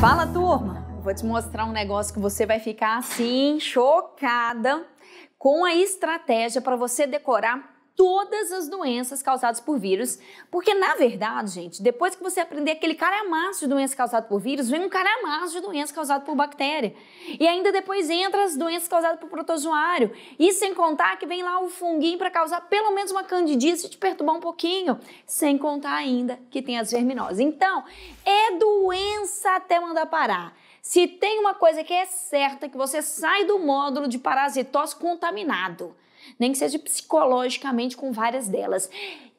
Fala, turma! Vou te mostrar um negócio que você vai ficar assim, chocada com a estratégia para você decorar todas as doenças causadas por vírus, porque na verdade, gente, depois que você aprender aquele calhamaço de doenças causadas por vírus, vem um calhamaço de doenças causadas por bactéria. E ainda depois entra as doenças causadas por protozoário. E sem contar que vem lá o funguinho para causar pelo menos uma candidíase e te perturbar um pouquinho, sem contar ainda que tem as verminoses. Então, é doença até mandar parar. Se tem uma coisa que é certa, é que você sai do módulo de parasitose contaminado nem que seja psicologicamente com várias delas.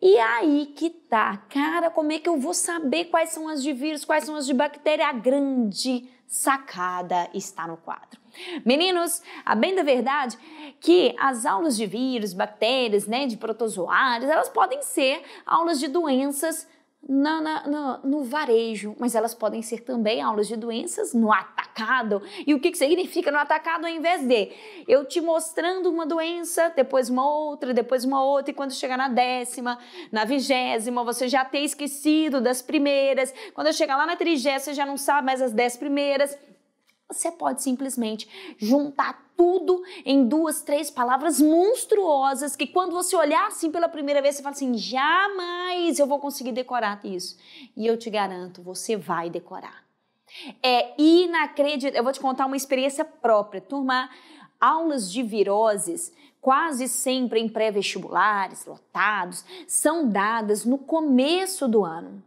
E é aí que tá, cara, como é que eu vou saber quais são as de vírus, quais são as de bactéria? A grande sacada está no quadro. Meninos, a bem da verdade que as aulas de vírus, bactérias, né, de protozoários, elas podem ser aulas de doenças na, na, no varejo, mas elas podem ser também aulas de doenças no atacado. E o que, que significa no atacado ao invés de eu te mostrando uma doença, depois uma outra, depois uma outra, e quando chegar na décima, na vigésima, você já ter esquecido das primeiras. Quando eu chegar lá na trigésima, você já não sabe mais as dez primeiras. Você pode simplesmente juntar tudo em duas, três palavras monstruosas que quando você olhar assim pela primeira vez, você fala assim: jamais eu vou conseguir decorar isso. E eu te garanto, você vai decorar. É inacreditável. Eu vou te contar uma experiência própria. Turma, aulas de viroses quase sempre em pré-vestibulares, lotados, são dadas no começo do ano.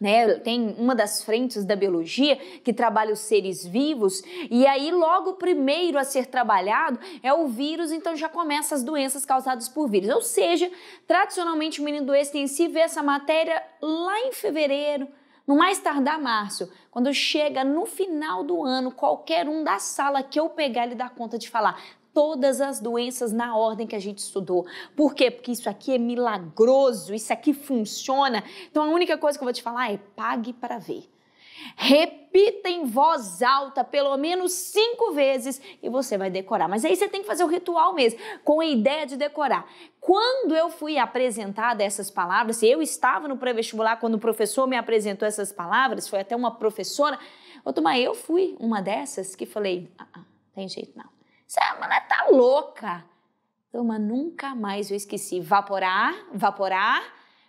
Né, tem uma das frentes da biologia que trabalha os seres vivos, e aí logo o primeiro a ser trabalhado é o vírus, então já começa as doenças causadas por vírus. Ou seja, tradicionalmente o menino do extensivo vê essa matéria lá em fevereiro, no mais tardar março, quando chega no final do ano, qualquer um da sala que eu pegar, ele dá conta de falar: todas as doenças na ordem que a gente estudou. Por quê? Porque isso aqui é milagroso, isso aqui funciona. Então a única coisa que eu vou te falar é pague para ver. Repita em voz alta pelo menos cinco vezes e você vai decorar. Mas aí você tem que fazer o ritual mesmo, com a ideia de decorar. Quando eu fui apresentada essas palavras, eu estava no pré-vestibular quando o professor me apresentou essas palavras, foi até uma professora. Ô, Tomar, eu fui uma dessas que falei: ah, ah, tem jeito não. Essa mulher tá louca. Turma, nunca mais eu esqueci. Vaporar, vaporar.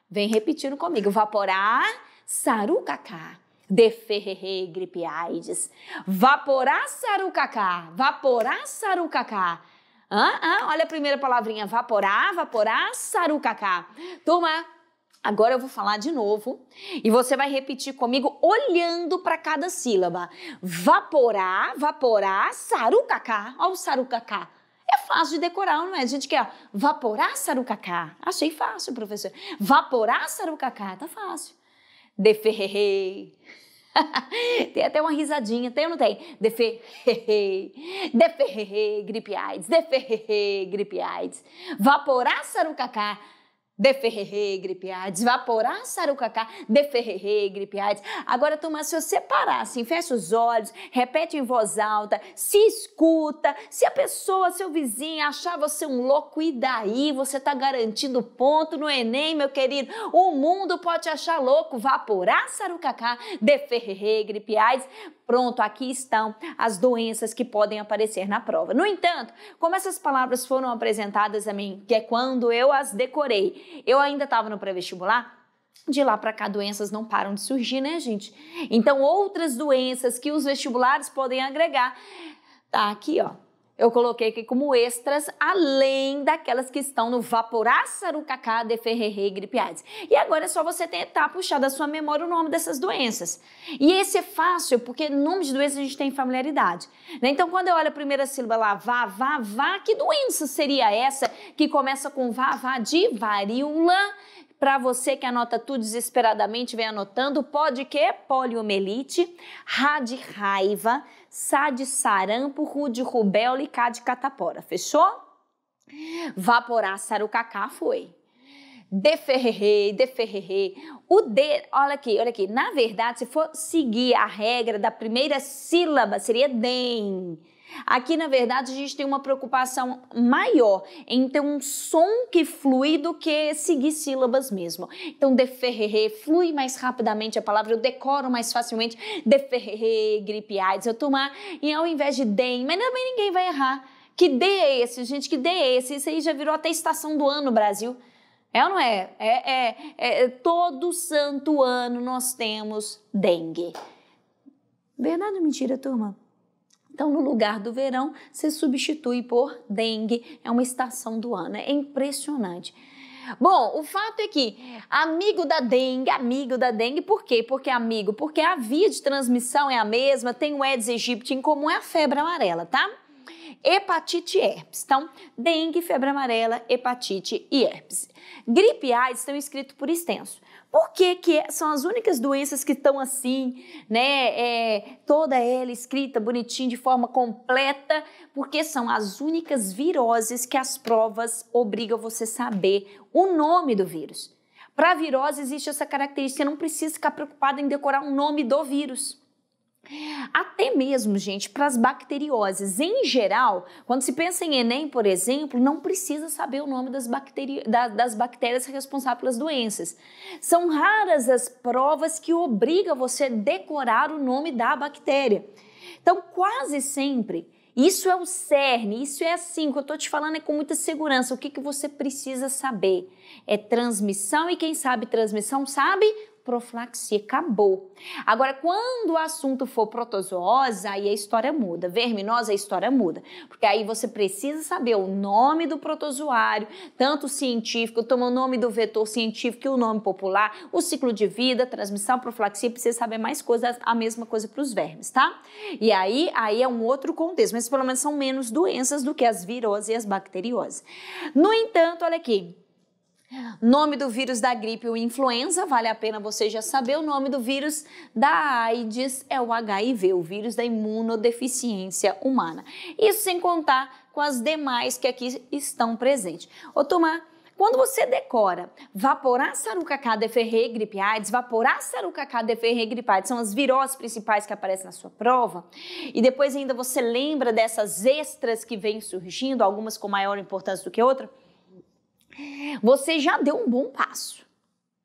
Vem repetindo comigo. Vaporar, sarucacá. Deferrerê, gripe AIDS. Vaporar, sarucacá. Vaporar, sarucacá. Hã? Hã? Olha a primeira palavrinha. Vaporar, vaporar, sarucacá. Turma, Agora eu vou falar de novo e você vai repetir comigo olhando para cada sílaba. Vaporar, vaporar, sarucacá. Olha o sarucacá. É fácil de decorar, não é? A gente quer vaporar sarucacá. Achei fácil, professor. Vaporar sarucacá, tá fácil. Deferrerei. tem até uma risadinha, tem ou não tem? Deferrerei. Deferrerei, gripe AIDS. Deferrerei, gripe AIDS. Vaporar sarucacá. Deferrerê, gripeades, vaporar sarucacá, deferrerê, gripeades. Agora, turma, se você parar assim, fecha os olhos, repete em voz alta, se escuta. Se a pessoa, seu vizinho, achar você um louco, e daí? Você tá garantindo ponto no Enem, meu querido. O mundo pode te achar louco, vaporar sarucacá, deferrerê, gripeades. Pronto, aqui estão as doenças que podem aparecer na prova. No entanto, como essas palavras foram apresentadas a mim, que é quando eu as decorei, eu ainda estava no pré-vestibular, de lá para cá, doenças não param de surgir, né, gente? Então, outras doenças que os vestibulares podem agregar, tá aqui, ó eu coloquei aqui como extras, além daquelas que estão no Cacá, Sarucacá, Deferrerê e Gripeades. E agora é só você tentar puxar da sua memória o nome dessas doenças. E esse é fácil, porque nome de doença a gente tem familiaridade. Né? Então, quando eu olho a primeira sílaba lá, vá, vá, vá, que doença seria essa que começa com vá, vá de varíola? Para você que anota tudo desesperadamente, vem anotando, pode que poliomielite, ra de raiva, sa de sarampo, ru de rubéola e cá de catapora. Fechou? Vaporar sarucacá foi. Deferrerê, deferrerê. O D, olha aqui, olha aqui. Na verdade, se for seguir a regra da primeira sílaba, seria DEM. Aqui, na verdade, a gente tem uma preocupação maior em ter um som que flui do que seguir sílabas mesmo. Então, deferrerê flui mais rapidamente a palavra, eu decoro mais facilmente deferrerê, gripe AIDS, eu tomar, e ao invés de dem, mas também ninguém vai errar. Que dê é esse, gente, que dê é esse? Isso aí já virou até estação do ano no Brasil. É ou não é? é? É, é? é, Todo santo ano nós temos dengue. Verdade ou mentira, turma? Então, no lugar do verão, se substitui por dengue. É uma estação do ano. É impressionante. Bom, o fato é que amigo da dengue, amigo da dengue, por quê? Porque é amigo, porque a via de transmissão é a mesma, tem o Aedes aegypti em comum, é a febre amarela, tá? Hepatite e herpes. Então, dengue, febre amarela, hepatite e herpes. Gripe AIDS estão escritos por extenso. Por que, que são as únicas doenças que estão assim, né? É, toda ela escrita bonitinha, de forma completa, porque são as únicas viroses que as provas obrigam você saber o nome do vírus. Para virose existe essa característica, você não precisa ficar preocupado em decorar o nome do vírus. Até mesmo, gente, para as bacterioses em geral, quando se pensa em Enem, por exemplo, não precisa saber o nome das, bacteri... das bactérias responsáveis pelas doenças. São raras as provas que obrigam você a decorar o nome da bactéria. Então, quase sempre, isso é o cerne, isso é assim, o que eu estou te falando é com muita segurança. O que, que você precisa saber? É transmissão e quem sabe transmissão sabe profilaxia, acabou. Agora, quando o assunto for protozoose, aí a história muda. Verminose, a história muda. Porque aí você precisa saber o nome do protozoário, tanto científico, toma o nome do vetor científico e o nome popular, o ciclo de vida, transmissão, profilaxia, precisa saber mais coisas, a mesma coisa para os vermes, tá? E aí, aí é um outro contexto, mas pelo menos são menos doenças do que as viroses e as bacteriosas. No entanto, olha aqui, Nome do vírus da gripe ou influenza, vale a pena você já saber. O nome do vírus da AIDS é o HIV, o vírus da imunodeficiência humana. Isso sem contar com as demais que aqui estão presentes. Ô, Tomar, quando você decora vaporar sarucacá, deferrê, gripe AIDS, vaporar sarucacá, deferrê, gripe AIDS, são as viroses principais que aparecem na sua prova, e depois ainda você lembra dessas extras que vêm surgindo, algumas com maior importância do que outras, você já deu um bom passo.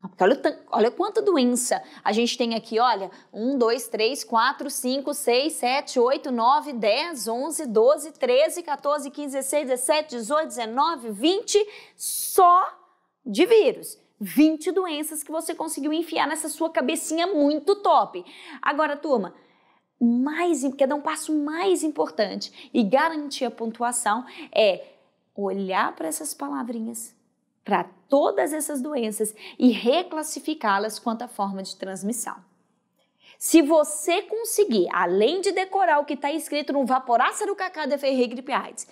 Porque olha, olha quanta doença a gente tem aqui, olha, 1, 2, 3, 4, 5, 6, 7, 8, 9, 10, 11, 12, 13, 14, 15, 16, 17, 18, 19, 20, só de vírus. 20 doenças que você conseguiu enfiar nessa sua cabecinha muito top. Agora, turma, mais, quer dar um passo mais importante e garantir a pontuação é olhar para essas palavrinhas para todas essas doenças e reclassificá-las quanto à forma de transmissão. Se você conseguir, além de decorar o que está escrito no Vaporaça do Cacá de Ferreira Gripe AIDS,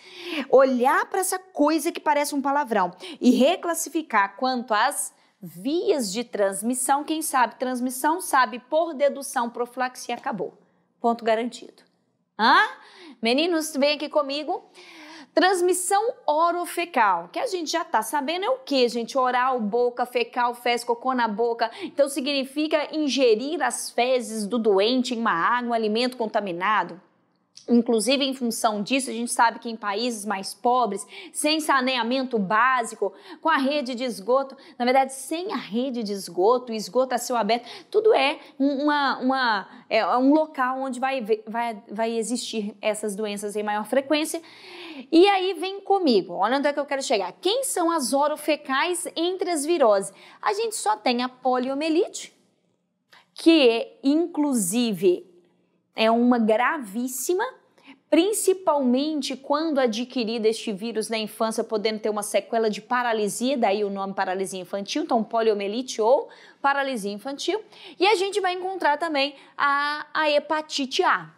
olhar para essa coisa que parece um palavrão e reclassificar quanto às vias de transmissão, quem sabe transmissão sabe por dedução profilaxia acabou. Ponto garantido. Hã? Meninos, vem aqui comigo. Transmissão orofecal, que a gente já tá sabendo é o que, gente? Oral, boca, fecal, fezes, cocô na boca. Então significa ingerir as fezes do doente em uma água, um alimento contaminado. Inclusive, em função disso, a gente sabe que em países mais pobres, sem saneamento básico, com a rede de esgoto, na verdade, sem a rede de esgoto, esgoto a céu aberto, tudo é, uma, uma, é, é um local onde vai, vai, vai existir essas doenças em maior frequência. E aí vem comigo, olha onde é que eu quero chegar. Quem são as orofecais entre as viroses? A gente só tem a poliomielite, que é, inclusive, é uma gravíssima principalmente quando adquirido este vírus na infância, podendo ter uma sequela de paralisia, daí o nome paralisia infantil, então poliomielite ou paralisia infantil. E a gente vai encontrar também a, a hepatite A.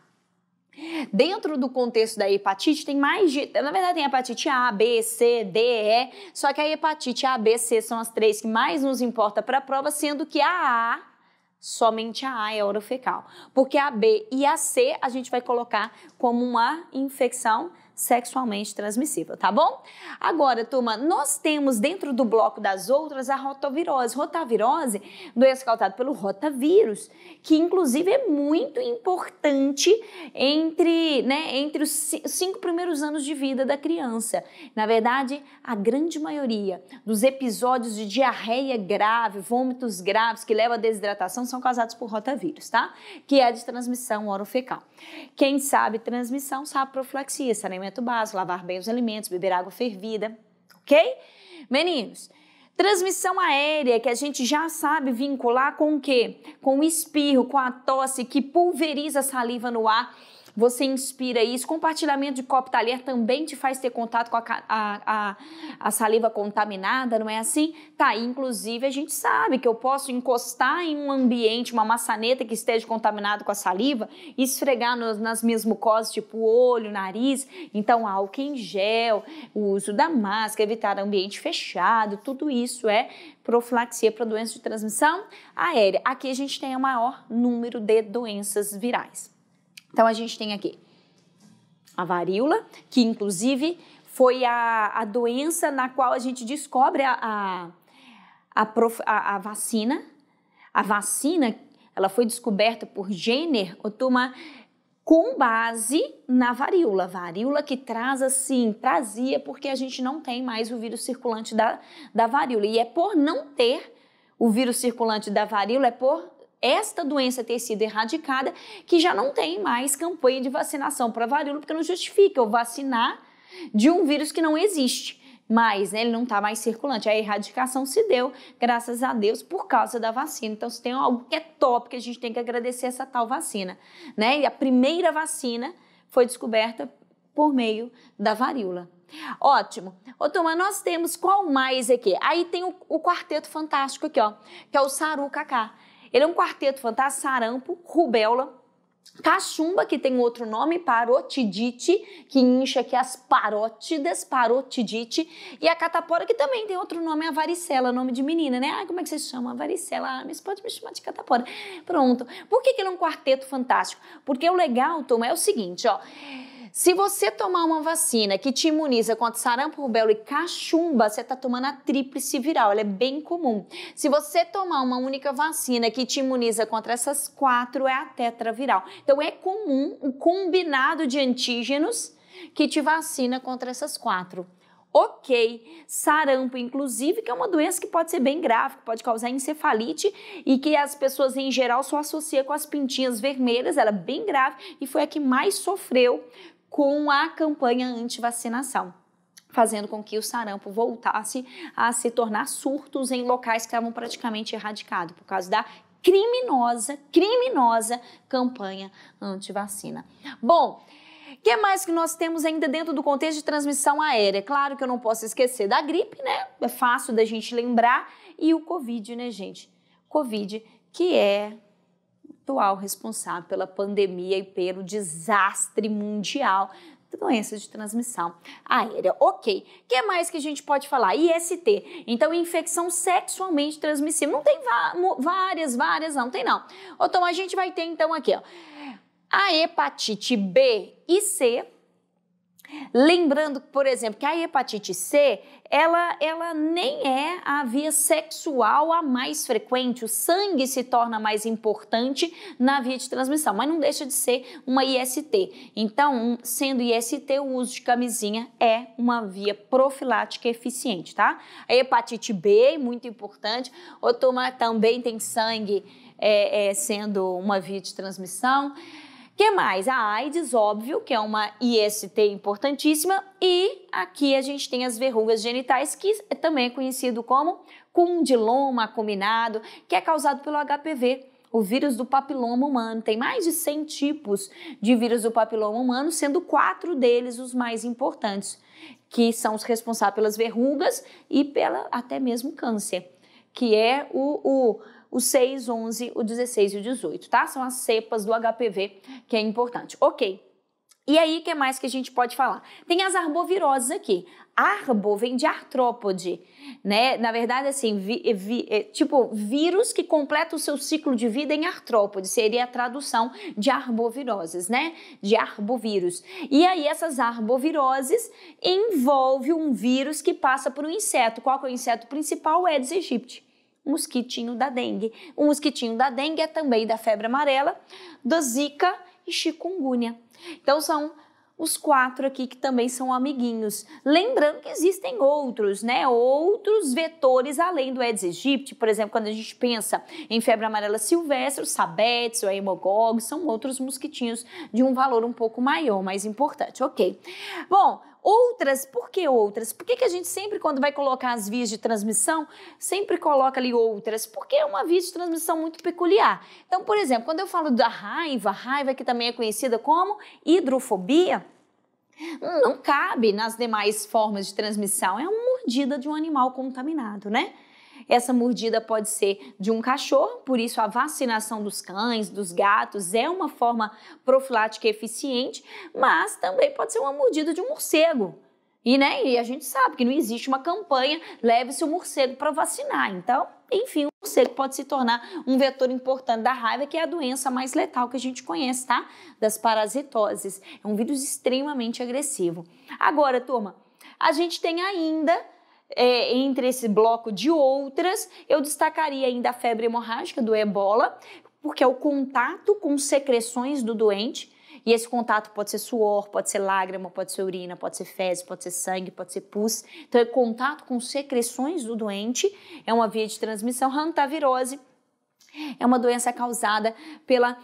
Dentro do contexto da hepatite, tem mais de. Na verdade, tem hepatite A, B, C, D, E. Só que a hepatite A, B, C são as três que mais nos importa para a prova, sendo que a A somente a A é orofecal, porque a B e a C a gente vai colocar como uma infecção sexualmente transmissível, tá bom? Agora, turma, nós temos dentro do bloco das outras a rotavirose. Rotavirose, doença causada pelo rotavírus, que inclusive é muito importante entre, né, entre os cinco primeiros anos de vida da criança. Na verdade, a grande maioria dos episódios de diarreia grave, vômitos graves que levam à desidratação são causados por rotavírus, tá? Que é de transmissão orofecal. Quem sabe transmissão sabe profilaxia, saneamento saneamento básico, lavar bem os alimentos, beber água fervida, ok? Meninos, Transmissão aérea, que a gente já sabe vincular com o quê? Com o espirro, com a tosse que pulveriza a saliva no ar você inspira isso. Compartilhamento de copo talher também te faz ter contato com a, a, a, a saliva contaminada, não é assim? Tá, inclusive a gente sabe que eu posso encostar em um ambiente, uma maçaneta que esteja contaminado com a saliva, esfregar nas minhas mucosas, tipo olho, nariz. Então, álcool em gel, o uso da máscara, evitar ambiente fechado, tudo isso é profilaxia para doenças de transmissão aérea. Aqui a gente tem o maior número de doenças virais. Então a gente tem aqui a varíola, que inclusive foi a, a doença na qual a gente descobre a, a, prof, a, a vacina. A vacina ela foi descoberta por Jenner, Otuma, com base na varíola. Varíola que traz assim, trazia, porque a gente não tem mais o vírus circulante da, da varíola. E é por não ter o vírus circulante da varíola, é por esta doença ter sido erradicada, que já não tem mais campanha de vacinação para varíola, porque não justifica eu vacinar de um vírus que não existe. Mas né, ele não está mais circulante. A erradicação se deu, graças a Deus, por causa da vacina. Então, se tem algo que é top, que a gente tem que agradecer essa tal vacina. Né? E a primeira vacina foi descoberta por meio da varíola. Ótimo. Ô, Toma, nós temos qual mais aqui? Aí tem o, o Quarteto Fantástico aqui, ó, que é o Saru Kaká. Ele é um quarteto fantástico, sarampo, rubéola, Cachumba, que tem outro nome, parotidite, que incha aqui as parótidas, parotidite. E a catapora, que também tem outro nome, a varicela, nome de menina, né? Ai, como é que você chama? A varicela. Ah, mas pode me chamar de catapora. Pronto. Por que, que ele é um quarteto fantástico? Porque o legal, Tom, é o seguinte, ó. Se você tomar uma vacina que te imuniza contra sarampo, rubéola e cachumba, você está tomando a tríplice viral, ela é bem comum. Se você tomar uma única vacina que te imuniza contra essas quatro, é a tetraviral. Então é comum o um combinado de antígenos que te vacina contra essas quatro ok. Sarampo, inclusive, que é uma doença que pode ser bem grave, que pode causar encefalite e que as pessoas em geral só associam com as pintinhas vermelhas, ela é bem grave e foi a que mais sofreu com a campanha anti-vacinação fazendo com que o sarampo voltasse a se tornar surtos em locais que estavam praticamente erradicados por causa da criminosa, criminosa campanha anti-vacina. Bom, o que mais que nós temos ainda dentro do contexto de transmissão aérea? Claro que eu não posso esquecer da gripe, né? É fácil da gente lembrar. E o Covid, né, gente? Covid, que é responsável pela pandemia e pelo desastre mundial doença de transmissão aérea. Ok, o que mais que a gente pode falar? IST, então infecção sexualmente transmissível. Não tem várias, várias, não tem não. Então a gente vai ter então aqui ó, a hepatite B e C, Lembrando, por exemplo, que a hepatite C, ela, ela nem é a via sexual a mais frequente. O sangue se torna mais importante na via de transmissão, mas não deixa de ser uma IST. Então, sendo IST, o uso de camisinha é uma via profilática eficiente, tá? A hepatite B, muito importante. O tomar também tem sangue é, é, sendo uma via de transmissão que mais? A AIDS, óbvio, que é uma IST importantíssima, e aqui a gente tem as verrugas genitais, que é também é conhecido como condiloma acuminado, que é causado pelo HPV, o vírus do papiloma humano. Tem mais de 100 tipos de vírus do papiloma humano, sendo quatro deles os mais importantes, que são os responsáveis pelas verrugas e pela até mesmo câncer, que é o, o o 6, 11, o 16 e o 18, tá? São as cepas do HPV que é importante. Ok. E aí, o que mais que a gente pode falar? Tem as arboviroses aqui. Arbo vem de artrópode, né? Na verdade, assim, vi, vi, é, tipo, vírus que completa o seu ciclo de vida em artrópode. Seria a tradução de arboviroses, né? De arbovírus. E aí, essas arboviroses envolve um vírus que passa por um inseto. Qual que é o inseto principal? O Aedes aegypti mosquitinho da dengue. O mosquitinho da dengue é também da febre amarela, da zika e chikungunya. Então são os quatro aqui que também são amiguinhos. Lembrando que existem outros, né? Outros vetores além do Aedes aegypti, por exemplo, quando a gente pensa em febre amarela silvestre, o sabetes, o hemogog, são outros mosquitinhos de um valor um pouco maior, mais importante, ok? Bom, Outras, por que outras? Por que, que a gente sempre, quando vai colocar as vias de transmissão, sempre coloca ali outras? Porque é uma via de transmissão muito peculiar. Então, por exemplo, quando eu falo da raiva, raiva que também é conhecida como hidrofobia, não cabe nas demais formas de transmissão. É uma mordida de um animal contaminado, né? Essa mordida pode ser de um cachorro, por isso a vacinação dos cães, dos gatos é uma forma profilática eficiente, mas também pode ser uma mordida de um morcego. E, né, e a gente sabe que não existe uma campanha leve-se o morcego para vacinar. Então, enfim, o morcego pode se tornar um vetor importante da raiva, que é a doença mais letal que a gente conhece, tá? Das parasitoses. É um vírus extremamente agressivo. Agora, turma, a gente tem ainda é, entre esse bloco de outras, eu destacaria ainda a febre hemorrágica do ebola, porque é o contato com secreções do doente. E esse contato pode ser suor, pode ser lágrima, pode ser urina, pode ser fezes, pode ser sangue, pode ser pus. Então, é contato com secreções do doente, é uma via de transmissão. Hantavirose é uma doença causada pela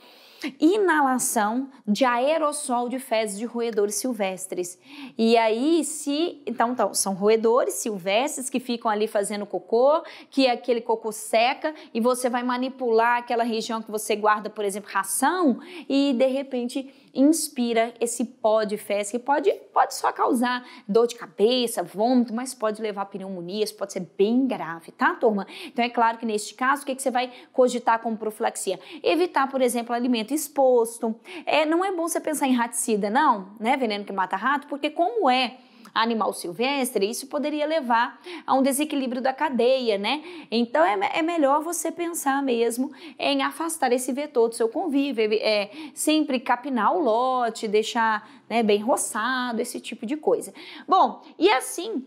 inalação de aerossol de fezes de roedores silvestres. E aí, se. Então, então, são roedores silvestres que ficam ali fazendo cocô, que é aquele cocô seca e você vai manipular aquela região que você guarda, por exemplo, ração, e de repente inspira esse pó de fezes que pode, pode só causar dor de cabeça, vômito, mas pode levar a pneumonia, isso pode ser bem grave, tá, turma? Então é claro que neste caso, o que, que você vai cogitar como profilaxia? Evitar, por exemplo, alimento exposto. É, não é bom você pensar em raticida, não, né? Veneno que mata rato, porque como é animal silvestre, isso poderia levar a um desequilíbrio da cadeia, né? Então é, é melhor você pensar mesmo em afastar esse vetor do seu convívio, é, sempre capinar o lote, deixar né, bem roçado, esse tipo de coisa. Bom, e assim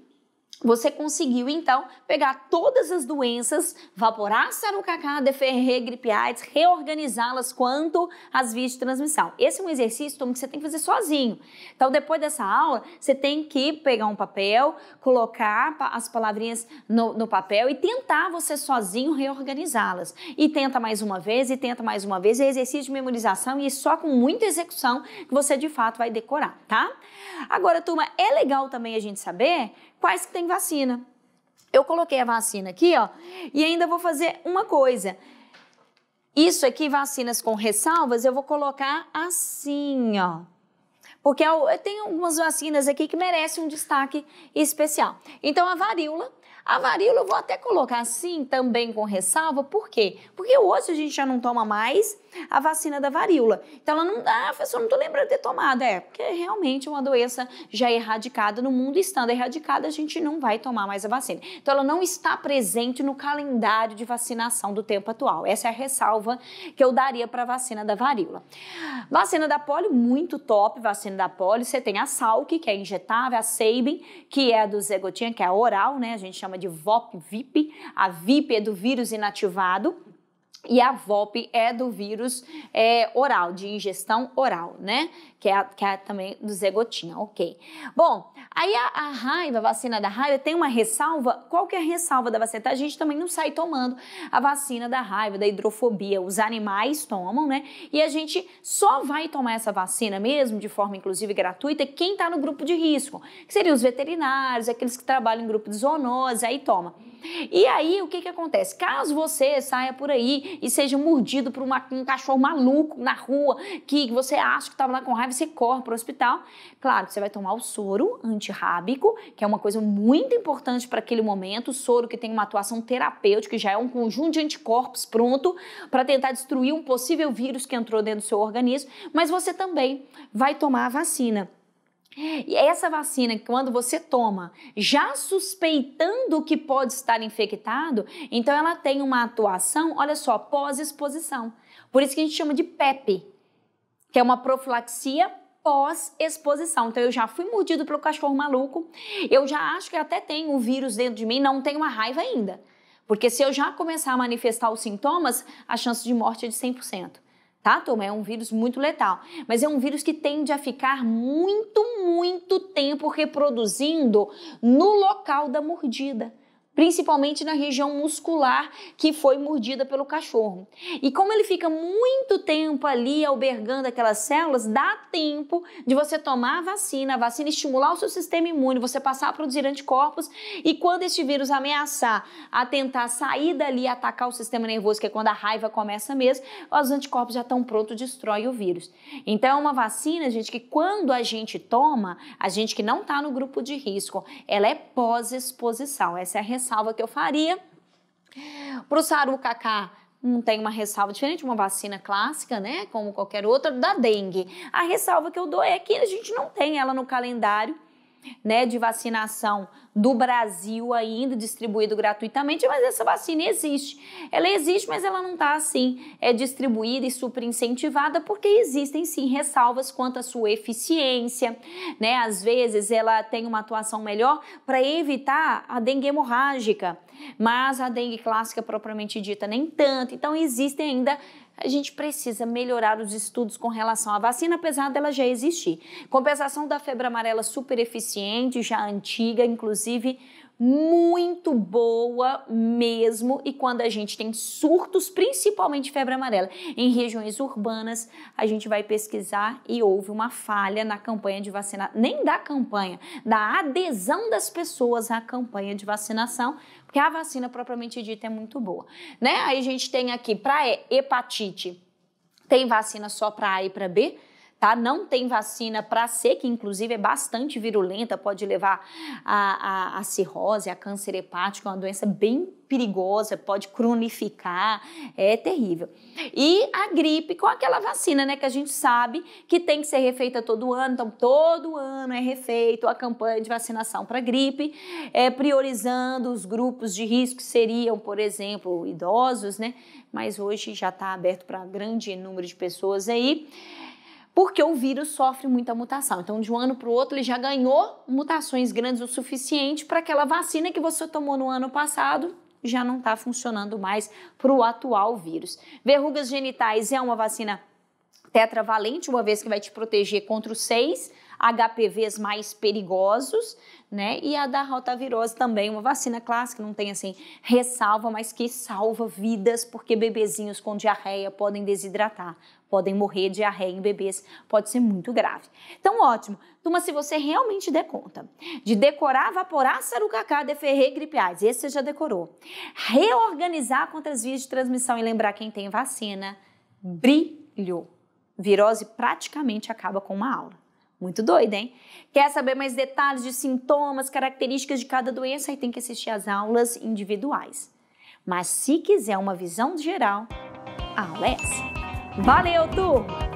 você conseguiu então pegar todas as doenças, vaporar sarucacá, deferrer, gripe AIDS, reorganizá-las quanto às vias de transmissão. Esse é um exercício Tom, que você tem que fazer sozinho. Então, depois dessa aula, você tem que pegar um papel, colocar as palavrinhas no, no papel e tentar você sozinho reorganizá-las. E tenta mais uma vez, e tenta mais uma vez. É exercício de memorização e é só com muita execução que você de fato vai decorar, tá? Agora, turma, é legal também a gente saber quais que tem vacina. Eu coloquei a vacina aqui, ó, e ainda vou fazer uma coisa. Isso aqui, vacinas com ressalvas, eu vou colocar assim, ó. Porque eu, é tenho algumas vacinas aqui que merecem um destaque especial. Então, a varíola, a varíola eu vou até colocar assim, também com ressalva, por quê? Porque hoje a gente já não toma mais a vacina da varíola. Então ela não, ah, professor, não estou lembrando de ter tomado. É, porque realmente é uma doença já erradicada no mundo, estando erradicada, a gente não vai tomar mais a vacina. Então ela não está presente no calendário de vacinação do tempo atual. Essa é a ressalva que eu daria para a vacina da varíola. Vacina da polio, muito top, vacina da polio. Você tem a Salk, que é injetável, a Sabin, que é a do Zegotinha, que é a oral, né? A gente chama de VOP, VIP. A VIP é do vírus inativado e a VOP é do vírus é, oral, de ingestão oral, né? Que é, que é também do Zé Gotinha, ok. Bom, aí a, a, raiva, a vacina da raiva, tem uma ressalva. Qual que é a ressalva da vacina? A gente também não sai tomando a vacina da raiva, da hidrofobia. Os animais tomam, né? E a gente só vai tomar essa vacina mesmo, de forma inclusive gratuita, quem tá no grupo de risco, que seriam os veterinários, aqueles que trabalham em grupo de zoonose, aí toma. E aí, o que, que acontece? Caso você saia por aí e seja mordido por uma, um cachorro maluco na rua, que você acha que estava lá com raiva, você corre para o hospital. Claro que você vai tomar o soro antirrábico, que é uma coisa muito importante para aquele momento, o soro que tem uma atuação terapêutica, já é um conjunto de anticorpos pronto para tentar destruir um possível vírus que entrou dentro do seu organismo, mas você também vai tomar a vacina. E essa vacina, quando você toma, já suspeitando que pode estar infectado, então ela tem uma atuação, olha só, pós-exposição. Por isso que a gente chama de PEP, que é uma profilaxia pós-exposição. Então eu já fui mordido pelo cachorro maluco, eu já acho que até tenho o vírus dentro de mim, não tenho uma raiva ainda. Porque se eu já começar a manifestar os sintomas, a chance de morte é de 100% tá, turma? É um vírus muito letal. Mas é um vírus que tende a ficar muito, muito tempo reproduzindo no local da mordida principalmente na região muscular que foi mordida pelo cachorro. E como ele fica muito tempo ali albergando aquelas células, dá tempo de você tomar a vacina, a vacina estimular o seu sistema imune, você passar a produzir anticorpos e quando esse vírus ameaçar a tentar sair dali e atacar o sistema nervoso, que é quando a raiva começa mesmo, os anticorpos já estão prontos, destrói o vírus. Então é uma vacina, gente, que quando a gente toma, a gente que não está no grupo de risco, ela é pós-exposição. Essa é a ressalva ressalva que eu faria. Para o saru kaká não tem uma ressalva diferente de uma vacina clássica, né? Como qualquer outra, da dengue. A ressalva que eu dou é que a gente não tem ela no calendário né, de vacinação do Brasil ainda distribuído gratuitamente, mas essa vacina existe. Ela existe, mas ela não está assim é distribuída e super incentivada, porque existem sim ressalvas quanto à sua eficiência, né? Às vezes ela tem uma atuação melhor para evitar a dengue hemorrágica, mas a dengue clássica propriamente dita nem tanto. Então existem ainda a gente precisa melhorar os estudos com relação à vacina, apesar dela já existir. Compensação da febre amarela super eficiente, já antiga, inclusive inclusive, muito boa mesmo. E quando a gente tem surtos, principalmente febre amarela, em regiões urbanas, a gente vai pesquisar e houve uma falha na campanha de vacinação, nem da campanha, da adesão das pessoas à campanha de vacinação, porque a vacina propriamente dita é muito boa, né? Aí a gente tem aqui para hepatite, tem vacina só para A e para B tá? Não tem vacina para que inclusive é bastante virulenta, pode levar a, a, a cirrose, a câncer hepático, é uma doença bem perigosa, pode cronificar, é terrível. E a gripe com aquela vacina, né, que a gente sabe que tem que ser refeita todo ano, então todo ano é refeito a campanha de vacinação para gripe, é, priorizando os grupos de risco que seriam, por exemplo, idosos, né, mas hoje já está aberto para grande número de pessoas aí porque o vírus sofre muita mutação. Então, de um ano para o outro, ele já ganhou mutações grandes o suficiente para aquela vacina que você tomou no ano passado já não está funcionando mais para o atual vírus. Verrugas genitais é uma vacina tetravalente, uma vez que vai te proteger contra os seis HPVs mais perigosos, né? E a da rotavirose também, uma vacina clássica, não tem assim ressalva, mas que salva vidas, porque bebezinhos com diarreia podem desidratar, podem morrer de diarreia em bebês, pode ser muito grave. Então, ótimo. Turma, se você realmente der conta de decorar, vaporar, sarucacá, deferrer, gripe AIDS, esse você já decorou. Reorganizar contra as vias de transmissão e lembrar quem tem vacina, brilho. Virose praticamente acaba com uma aula. Muito doido, hein? Quer saber mais detalhes de sintomas, características de cada doença? Aí tem que assistir às aulas individuais. Mas se quiser uma visão geral, a aula é essa. Valeu, turma!